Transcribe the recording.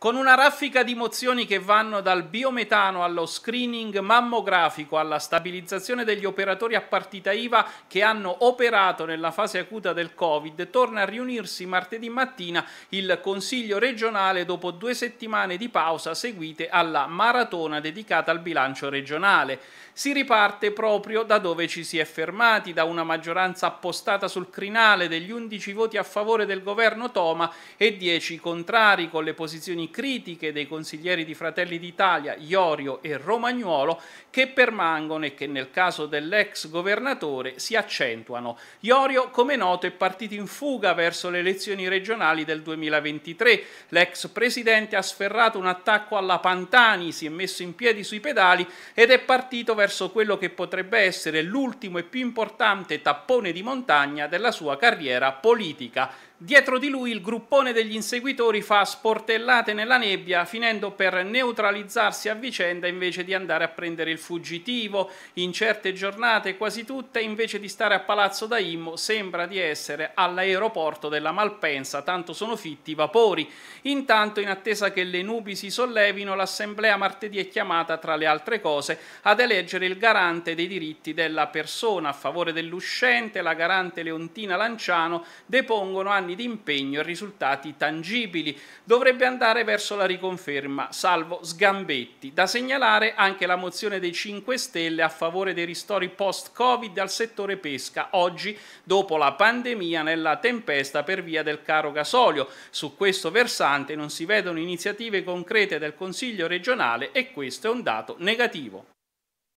con una raffica di mozioni che vanno dal biometano allo screening mammografico alla stabilizzazione degli operatori a partita IVA che hanno operato nella fase acuta del Covid, torna a riunirsi martedì mattina il Consiglio regionale dopo due settimane di pausa seguite alla maratona dedicata al bilancio regionale. Si riparte proprio da dove ci si è fermati, da una maggioranza appostata sul crinale degli 11 voti a favore del governo Toma e 10 contrari con le posizioni critiche dei consiglieri di Fratelli d'Italia Iorio e Romagnuolo che permangono e che nel caso dell'ex governatore si accentuano. Iorio, come noto, è partito in fuga verso le elezioni regionali del 2023. L'ex presidente ha sferrato un attacco alla Pantani, si è messo in piedi sui pedali ed è partito verso quello che potrebbe essere l'ultimo e più importante tappone di montagna della sua carriera politica. Dietro di lui il gruppone degli inseguitori fa sportellate nella nebbia, finendo per neutralizzarsi a vicenda invece di andare a prendere il fuggitivo. In certe giornate, quasi tutte, invece di stare a Palazzo Daimmo, sembra di essere all'aeroporto della Malpensa, tanto sono fitti i vapori. Intanto, in attesa che le nubi si sollevino, l'Assemblea martedì è chiamata, tra le altre cose, ad eleggere il garante dei diritti della persona a favore dell'uscente, la garante Leontina Lanciano, depongono anni di impegno e risultati tangibili. Dovrebbe andare verso la riconferma, salvo sgambetti. Da segnalare anche la mozione dei 5 Stelle a favore dei ristori post-Covid al settore pesca, oggi dopo la pandemia nella tempesta per via del caro gasolio. Su questo versante non si vedono iniziative concrete del Consiglio regionale e questo è un dato negativo.